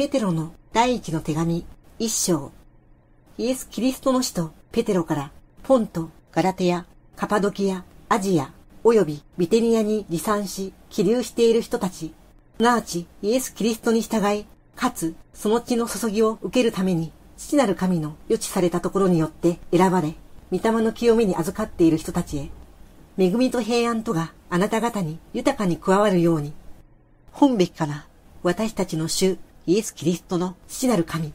ペテロの第一の手紙、一章。イエス・キリストの使徒、ペテロから、ポント、ガラテヤ、カパドキア、アジア、およびビテニアに離散し、起立している人たち、すなわちイエス・キリストに従い、かつその血の注ぎを受けるために、父なる神の予知されたところによって選ばれ、御霊の清めに預かっている人たちへ、恵みと平安とがあなた方に豊かに加わるように、本べきから私たちの主イエス・キリストの父なる神。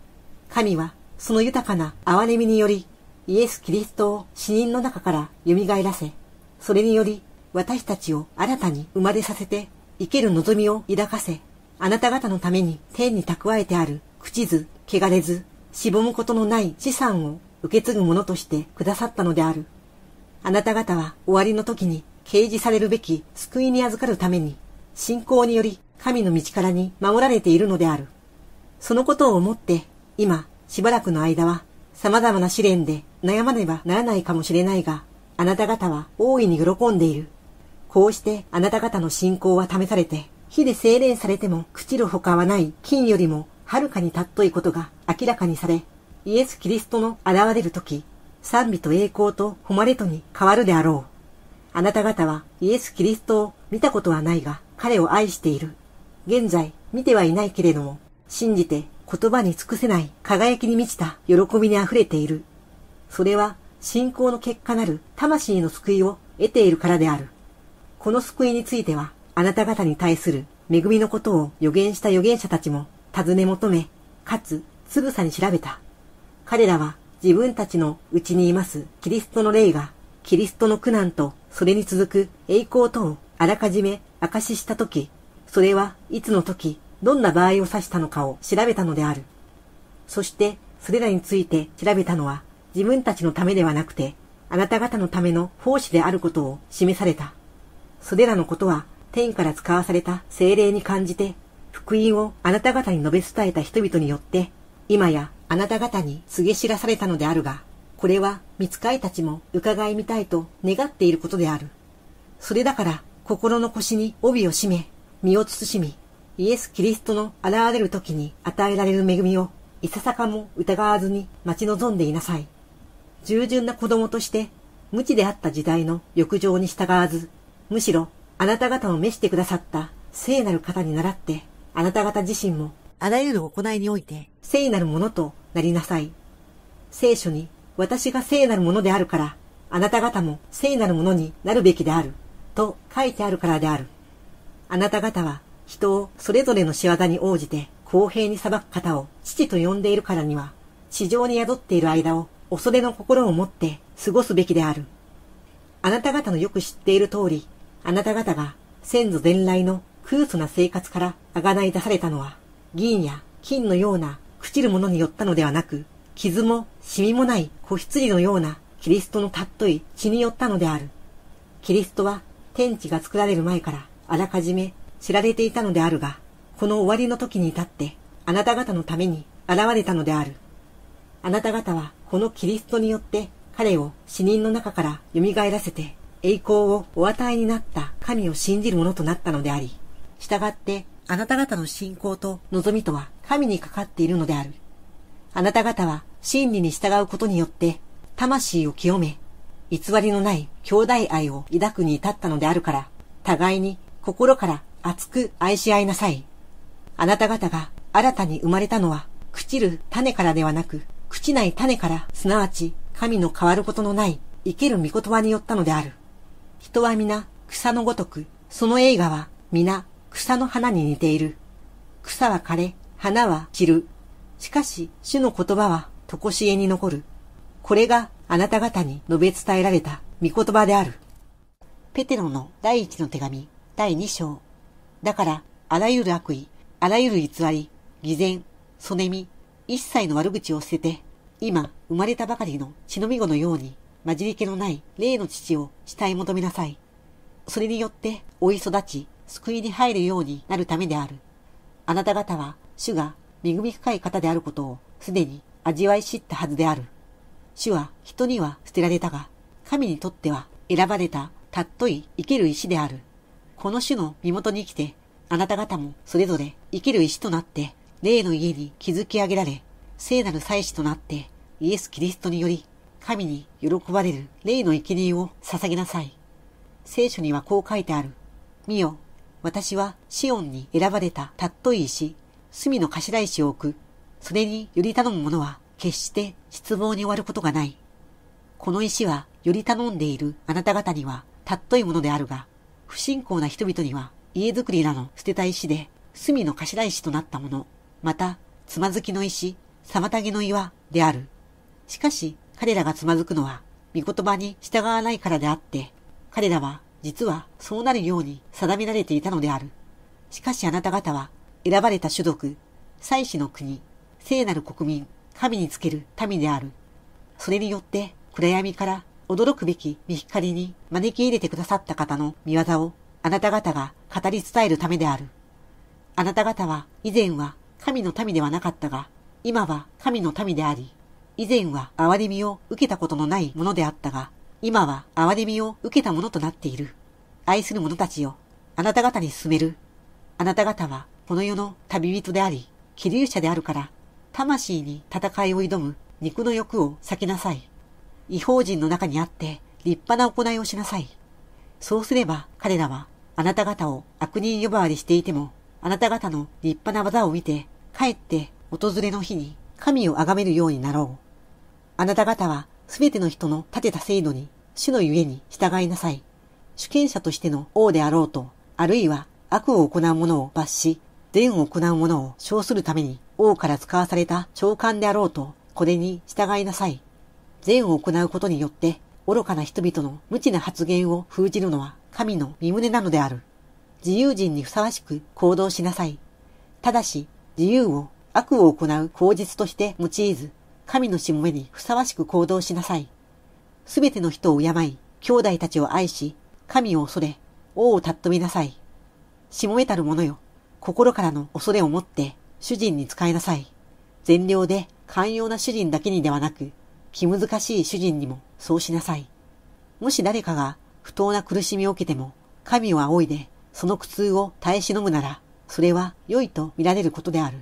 神は、その豊かな憐れみにより、イエス・キリストを死人の中から蘇らせ、それにより、私たちを新たに生まれさせて、生ける望みを抱かせ、あなた方のために天に蓄えてある、口ず、汚れず、しぼむことのない資産を受け継ぐものとしてくださったのである。あなた方は終わりの時に掲示されるべき救いに預かるために、信仰により神の道からに守られているのである。そのことを思って、今、しばらくの間は、様々な試練で悩まねばならないかもしれないが、あなた方は大いに喜んでいる。こうしてあなた方の信仰は試されて、火で精錬されても朽ちる他はない金よりもはるかに尊いことが明らかにされ、イエス・キリストの現れる時、賛美と栄光と誉れとに変わるであろう。あなた方はイエス・キリストを見たことはないが、彼を愛している。現在、見てはいないけれども、信じて言葉に尽くせない輝きに満ちた喜びに溢れている。それは信仰の結果なる魂の救いを得ているからである。この救いについては、あなた方に対する恵みのことを予言した預言者たちも尋ね求め、かつつぶさに調べた。彼らは自分たちのうちにいますキリストの霊が、キリストの苦難とそれに続く栄光とをあらかじめ明かししたとき、それはいつのときどんな場合を指したのかを調べたのである。そして、それらについて調べたのは、自分たちのためではなくて、あなた方のための奉仕であることを示された。それらのことは、天から使わされた精霊に感じて、福音をあなた方に述べ伝えた人々によって、今やあなた方に告げ知らされたのであるが、これは見つかいたちも伺いみたいと願っていることである。それだから、心の腰に帯を締め、身を慎み、イエス・キリストの現れる時に与えられる恵みをいささかも疑わずに待ち望んでいなさい。従順な子供として無知であった時代の欲情に従わず、むしろあなた方を召してくださった聖なる方に倣って、あなた方自身もあらゆる行いにおいて聖なるものとなりなさい。聖書に私が聖なるものであるから、あなた方も聖なるものになるべきである、と書いてあるからである。あなた方は人をそれぞれの仕業に応じて公平に裁く方を父と呼んでいるからには、地上に宿っている間を恐れの心を持って過ごすべきである。あなた方のよく知っている通り、あなた方が先祖伝来の空素な生活から贖い出されたのは、銀や金のような朽ちるものによったのではなく、傷もシミもない子羊のようなキリストのたっとい血によったのである。キリストは天地が作られる前からあらかじめ知られていたのであるが、この終わりの時に至って、あなた方のために現れたのである。あなた方はこのキリストによって彼を死人の中から蘇らせて栄光をお与えになった神を信じる者となったのであり、従ってあなた方の信仰と望みとは神にかかっているのである。あなた方は真理に従うことによって魂を清め、偽りのない兄弟愛を抱くに至ったのであるから、互いに心から熱く愛し合いなさい。あなた方が新たに生まれたのは、朽ちる種からではなく、朽ちない種から、すなわち、神の変わることのない、生ける御言葉によったのである。人は皆、草のごとく、その映画は、皆、草の花に似ている。草は枯れ、花は散る。しかし、主の言葉は、とこしえに残る。これが、あなた方に述べ伝えられた、御言葉である。ペテロの第一の手紙、第二章。だから、あらゆる悪意、あらゆる偽り、偽善、そねみ、一切の悪口を捨てて、今、生まれたばかりの血のみ子のように、混じり気のない霊の父を慕い求めなさい。それによって、追い育ち、救いに入るようになるためである。あなた方は、主が恵み深い方であることを、すでに味わい知ったはずである。主は人には捨てられたが、神にとっては選ばれた、たっとい生ける石である。この種の身元に来て、あなた方もそれぞれ生きる石となって、霊の家に築き上げられ、聖なる祭司となって、イエス・キリストにより、神に喜ばれる霊の生贄を捧げなさい。聖書にはこう書いてある。見よ、私はシオンに選ばれたたっとい石、隅の頭石を置く。それにより頼む者は、決して失望に終わることがない。この石は、より頼んでいるあなた方には、たっといものであるが、不信仰な人々には家づくりなど捨てた石で隅の頭石となったもの、また、つまずきの石、妨げの岩である。しかし、彼らがつまずくのは、御言葉に従わないからであって、彼らは実はそうなるように定められていたのである。しかしあなた方は、選ばれた種族、祭祀の国、聖なる国民、神につける民である。それによって暗闇から驚くべき見光に招き入れてくださった方の見業をあなた方が語り伝えるためである。あなた方は以前は神の民ではなかったが、今は神の民であり、以前は憐れみを受けたことのないものであったが、今は憐れみを受けたものとなっている。愛する者たちをあなた方に進める。あなた方はこの世の旅人であり、気流者であるから、魂に戦いを挑む肉の欲を避けなさい。違法人の中にあって立派な行いをしなさい。そうすれば彼らはあなた方を悪人呼ばわりしていても、あなた方の立派な技を見て、帰って訪れの日に神を崇めるようになろう。あなた方はすべての人の立てた制度に、主のゆえに従いなさい。主権者としての王であろうと、あるいは悪を行う者を罰し、善を行う者を称するために王から使わされた長官であろうと、これに従いなさい。善を行うことによって、愚かな人々の無知な発言を封じるのは神の身胸なのである。自由人にふさわしく行動しなさい。ただし、自由を悪を行う口実として用いず、神のしもべにふさわしく行動しなさい。すべての人を敬い、兄弟たちを愛し、神を恐れ、王を尊びなさい。しもめたる者よ、心からの恐れを持って、主人に仕えなさい。善良で寛容な主人だけにではなく、気難しい主人にもそうしなさい。もし誰かが不当な苦しみを受けても、神を仰いでその苦痛を耐え忍むなら、それは良いと見られることである。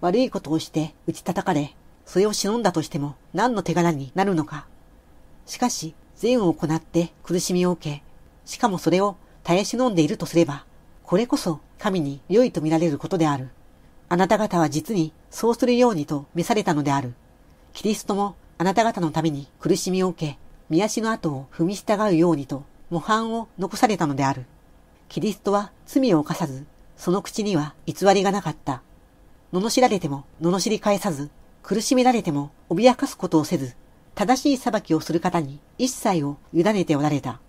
悪いことをして打ち叩かれ、それを忍んだとしても何の手柄になるのか。しかし、善を行って苦しみを受け、しかもそれを耐え忍んでいるとすれば、これこそ神に良いと見られることである。あなた方は実にそうするようにと召されたのである。キリストもあなた方のために苦しみを受け、見足の後を踏み従うようにと、模範を残されたのである。キリストは罪を犯さず、その口には偽りがなかった。罵られても罵り返さず、苦しめられても脅かすことをせず、正しい裁きをする方に一切を委ねておられた。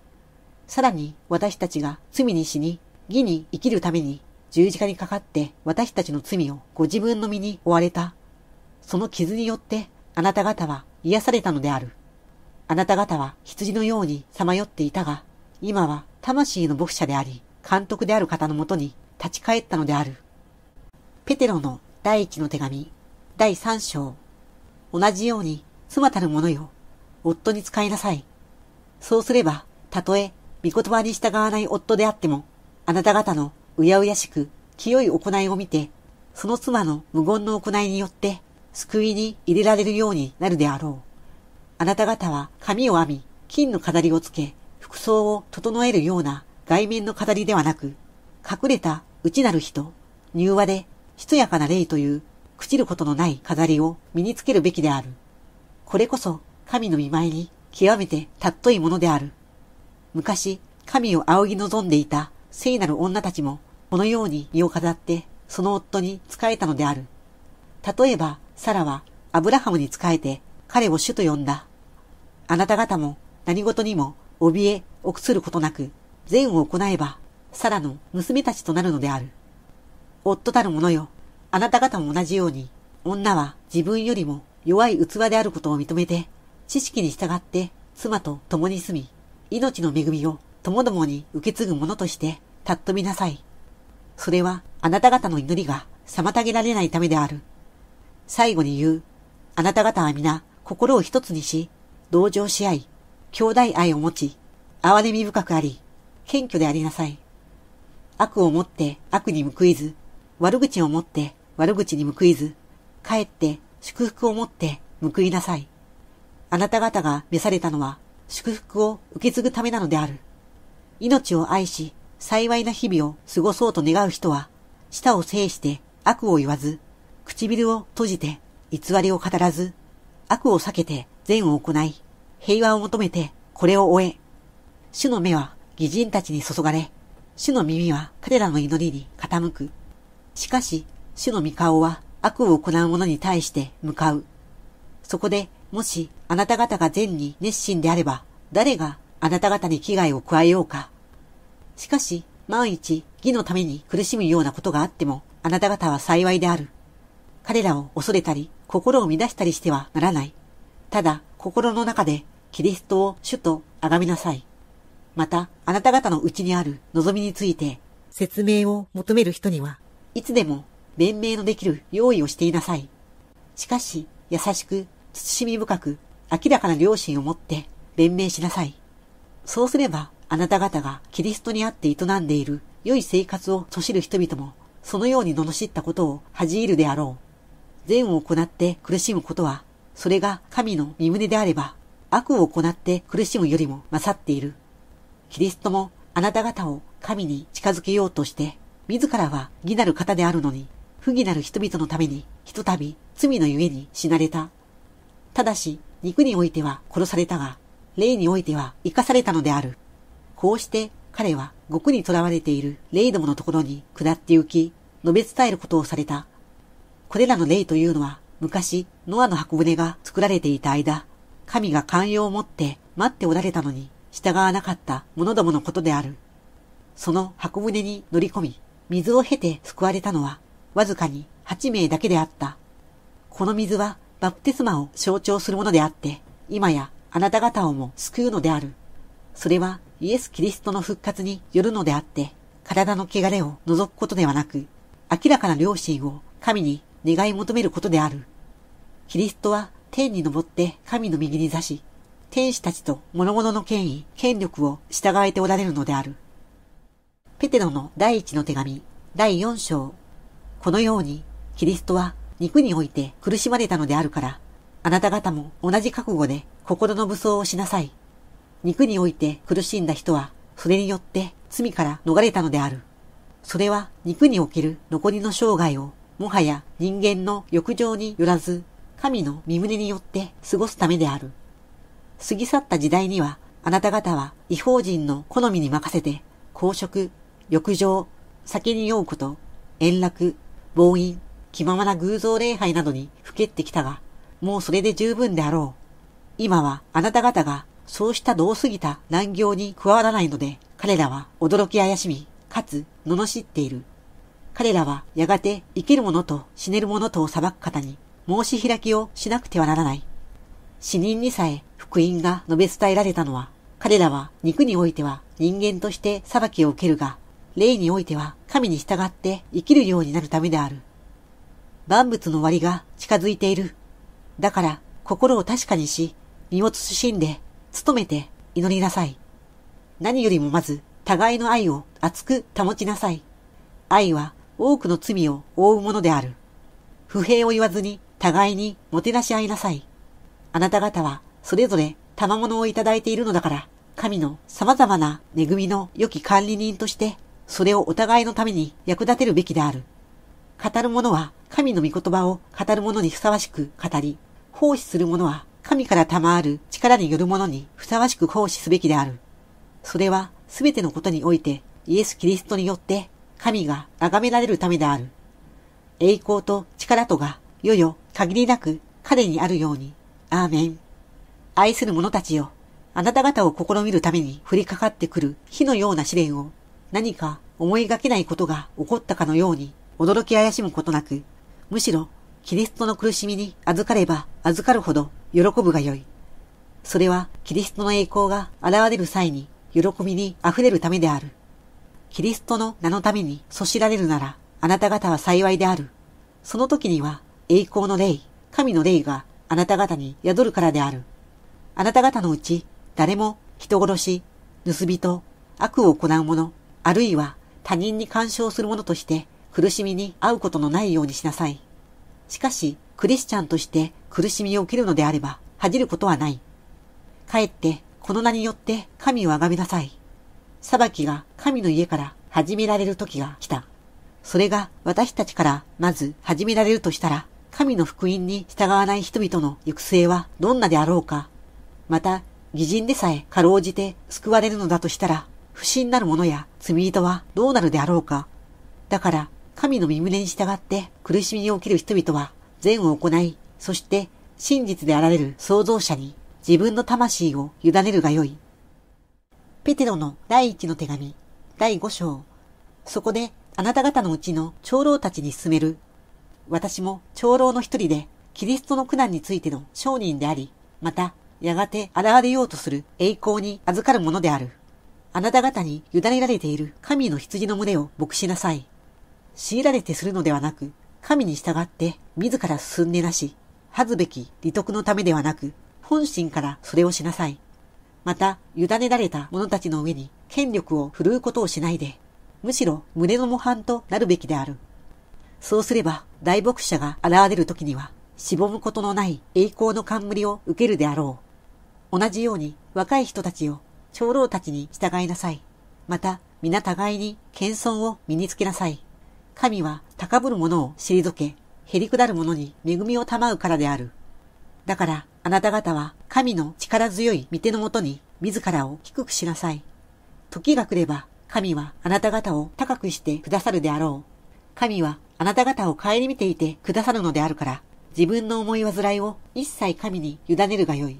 さらに私たちが罪に死に、義に生きるために十字架にかかって私たちの罪をご自分の身に追われた。その傷によってあなた方は癒されたのである。あなた方は羊のようにさまよっていたが、今は魂の牧者であり、監督である方のもとに立ち返ったのである。ペテロの第一の手紙、第三章。同じように、妻たる者よ、夫に使いなさい。そうすれば、たとえ、御言葉に従わない夫であっても、あなた方のうやうやしく、清い行いを見て、その妻の無言の行いによって、救いに入れられるようになるであろう。あなた方は髪を編み、金の飾りをつけ、服装を整えるような外面の飾りではなく、隠れた内なる人、柔和で、しとやかな霊という、朽ちることのない飾りを身につけるべきである。これこそ、神の見舞いに、極めて尊いものである。昔、神を仰ぎ望んでいた聖なる女たちも、このように身を飾って、その夫に仕えたのである。例えば、サラはアブラハムに仕えて彼を主と呼んだ。あなた方も何事にも怯え、臆することなく、善を行えば、サラの娘たちとなるのである。夫たる者よ、あなた方も同じように、女は自分よりも弱い器であることを認めて、知識に従って妻と共に住み、命の恵みを共々に受け継ぐ者として、たっと見なさい。それはあなた方の祈りが妨げられないためである。最後に言う。あなた方は皆、心を一つにし、同情し合い、兄弟愛を持ち、哀れみ深くあり、謙虚でありなさい。悪をもって悪に報いず、悪口をもって悪口に報いず、かえって祝福をもって報いなさい。あなた方が召されたのは、祝福を受け継ぐためなのである。命を愛し、幸いな日々を過ごそうと願う人は、舌を制して悪を言わず、唇を閉じて偽りを語らず、悪を避けて善を行い、平和を求めてこれを終え、主の目は義人たちに注がれ、主の耳は彼らの祈りに傾く。しかし、主の御顔は悪を行う者に対して向かう。そこで、もしあなた方が善に熱心であれば、誰があなた方に危害を加えようか。しかし、万一、義のために苦しむようなことがあっても、あなた方は幸いである。彼らを恐れたり、心を乱したりしてはならない。ただ、心の中で、キリストを主と崇めなさい。また、あなた方のうちにある望みについて、説明を求める人には、いつでも弁明のできる用意をしていなさい。しかし、優しく、慎み深く、明らかな良心を持って、弁明しなさい。そうすれば、あなた方がキリストにあって営んでいる良い生活をそしる人々も、そのように罵ったことを恥じるであろう。善を行って苦しむことは、それが神の身旨であれば、悪を行って苦しむよりも勝っている。キリストもあなた方を神に近づけようとして、自らは義なる方であるのに、不義なる人々のために、ひとたび罪のゆえに死なれた。ただし、肉においては殺されたが、霊においては生かされたのである。こうして彼は獄に囚われている霊どものところに下って行き、述べ伝えることをされた。これらの霊というのは、昔、ノアの箱舟が作られていた間、神が寛容を持って待っておられたのに、従わなかった者どものことである。その箱舟に乗り込み、水を経て救われたのは、わずかに8名だけであった。この水は、バプテスマを象徴するものであって、今やあなた方をも救うのである。それは、イエス・キリストの復活によるのであって、体の汚れを除くことではなく、明らかな良心を神に願い求めることである。キリストは天に昇って神の右に座し、天使たちと物々の権威、権力を従えておられるのである。ペテロの第一の手紙、第四章。このように、キリストは肉において苦しまれたのであるから、あなた方も同じ覚悟で心の武装をしなさい。肉において苦しんだ人は、それによって罪から逃れたのである。それは肉における残りの生涯をもはや人間の欲情によらず、神の身胸によって過ごすためである。過ぎ去った時代には、あなた方は違法人の好みに任せて、公職、欲情、酒に酔うこと、円楽、暴飲、気ままな偶像礼拝などにふけってきたが、もうそれで十分であろう。今はあなた方がそうしたどうすぎた難行に加わらないので、彼らは驚き怪しみ、かつ罵っている。彼らはやがて生きる者と死ねる者とを裁く方に申し開きをしなくてはならない。死人にさえ福音が述べ伝えられたのは、彼らは肉においては人間として裁きを受けるが、霊においては神に従って生きるようになるためである。万物の終わりが近づいている。だから心を確かにし、身を慎んで、努めて祈りなさい。何よりもまず、互いの愛を熱く保ちなさい。愛は多くの罪を覆うものである。不平を言わずに互いにもてなし合いなさい。あなた方はそれぞれ賜物をいただいているのだから、神の様々な恵みの良き管理人として、それをお互いのために役立てるべきである。語る者は神の御言葉を語る者にふさわしく語り、奉仕する者は神から賜る力によるものにふさわしく奉仕すべきである。それはすべてのことにおいてイエス・キリストによって神が崇められるためである。栄光と力とが、よよ、限りなく彼にあるように。アーメン。愛する者たちよ。あなた方を試みるために降りかかってくる火のような試練を、何か思いがけないことが起こったかのように、驚き怪しむことなく、むしろ、キリストの苦しみに預かれば預かるほど喜ぶがよい。それは、キリストの栄光が現れる際に、喜びに溢れるためである。キリストの名のためにそしられるなら、あなた方は幸いである。その時には、栄光の霊、神の霊があなた方に宿るからである。あなた方のうち、誰も人殺し、盗人、悪を行う者、あるいは他人に干渉する者として苦しみに会うことのないようにしなさい。しかし、クリスチャンとして苦しみを受けるのであれば、恥じることはない。かえって、この名によって神を崇めなさい。裁きが神の家から始められる時が来た。それが私たちからまず始められるとしたら、神の福音に従わない人々の行く末はどんなであろうか。また、偽人でさえかろうじて救われるのだとしたら、不審なる者や罪人はどうなるであろうか。だから、神の身胸に従って苦しみに起きる人々は善を行い、そして真実であられる創造者に自分の魂を委ねるがよい。ペテロの第一の手紙、第五章。そこで、あなた方のうちの長老たちに勧める。私も長老の一人で、キリストの苦難についての商人であり、また、やがて現れようとする栄光に預かるものである。あなた方に委ねられている神の羊の群れを牧しなさい。強いられてするのではなく、神に従って自ら進んでなし、恥ずべき利得のためではなく、本心からそれをしなさい。また、委ねられた者たちの上に権力を振るうことをしないで、むしろ胸の模範となるべきである。そうすれば、大牧者が現れる時には、しぼむことのない栄光の冠を受けるであろう。同じように、若い人たちを、長老たちに従いなさい。また、皆互いに謙遜を身につけなさい。神は高ぶる者を退け、減り下る者に恵みを賜うからである。だから、あなた方は神の力強い御手のもとに自らを低くしなさい。時が来れば神はあなた方を高くしてくださるであろう。神はあなた方を顧みていてくださるのであるから、自分の思い煩いを一切神に委ねるがよい。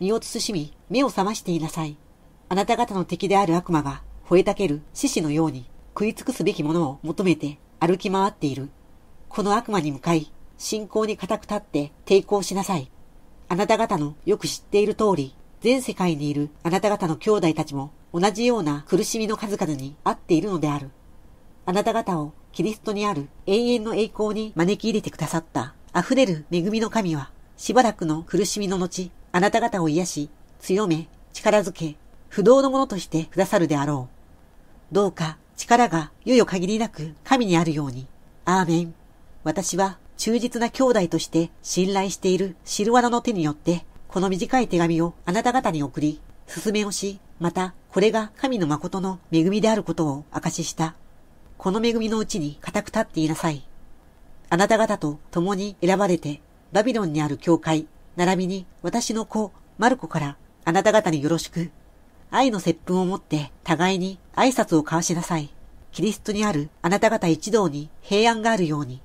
身を慎み、目を覚ましていなさい。あなた方の敵である悪魔が吠えたける獅子のように食い尽くすべきものを求めて歩き回っている。この悪魔に向かい、信仰に固く立って抵抗しなさい。あなた方のよく知っている通り、全世界にいるあなた方の兄弟たちも同じような苦しみの数々にあっているのである。あなた方をキリストにある永遠の栄光に招き入れてくださった溢れる恵みの神は、しばらくの苦しみの後、あなた方を癒し、強め、力づけ、不動のものとしてくださるであろう。どうか力が猶よ限りなく神にあるように。アーメン。私は忠実な兄弟として信頼しているシルワナの手によって、この短い手紙をあなた方に送り、勧めをし、また、これが神の誠の恵みであることを証しした。この恵みのうちに固く立っていなさい。あなた方と共に選ばれて、バビロンにある教会、並びに私の子、マルコからあなた方によろしく。愛の接吻を持って互いに挨拶を交わしなさい。キリストにあるあなた方一同に平安があるように。